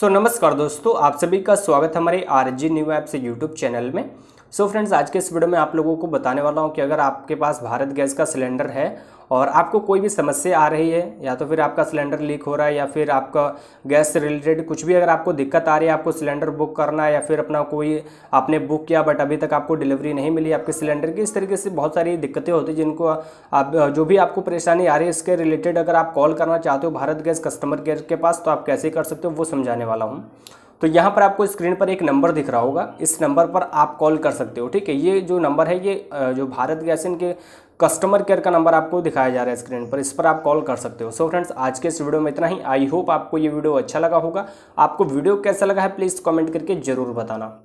सो so, नमस्कार दोस्तों आप सभी का स्वागत हमारे आर जी न्यू ऐप से यूट्यूब चैनल में सो so फ्रेंड्स आज के इस वीडियो में आप लोगों को बताने वाला हूँ कि अगर आपके पास भारत गैस का सिलेंडर है और आपको कोई भी समस्या आ रही है या तो फिर आपका सिलेंडर लीक हो रहा है या फिर आपका गैस से रिलेटेड कुछ भी अगर आपको दिक्कत आ रही है आपको सिलेंडर बुक करना है या फिर अपना कोई आपने बुक किया बट अभी तक आपको डिलीवरी नहीं मिली आपके सिलेंडर की इस तरीके से बहुत सारी दिक्कतें होती हैं जिनको आप जो भी आपको परेशानी आ रही है इसके रिलेटेड अगर आप कॉल करना चाहते हो भारत गैस कस्टमर केयर के पास तो आप कैसे कर सकते हो वो समझाने वाला हूँ तो यहाँ पर आपको स्क्रीन पर एक नंबर दिख रहा होगा इस नंबर पर आप कॉल कर सकते हो ठीक है ये जो नंबर है ये जो भारत गैस इनके कस्टमर केयर का नंबर आपको दिखाया जा रहा है स्क्रीन पर इस पर आप कॉल कर सकते हो सो so फ्रेंड्स आज के इस वीडियो में इतना ही आई होप आपको ये वीडियो अच्छा लगा होगा आपको वीडियो कैसा लगा है प्लीज़ कमेंट करके ज़रूर बताना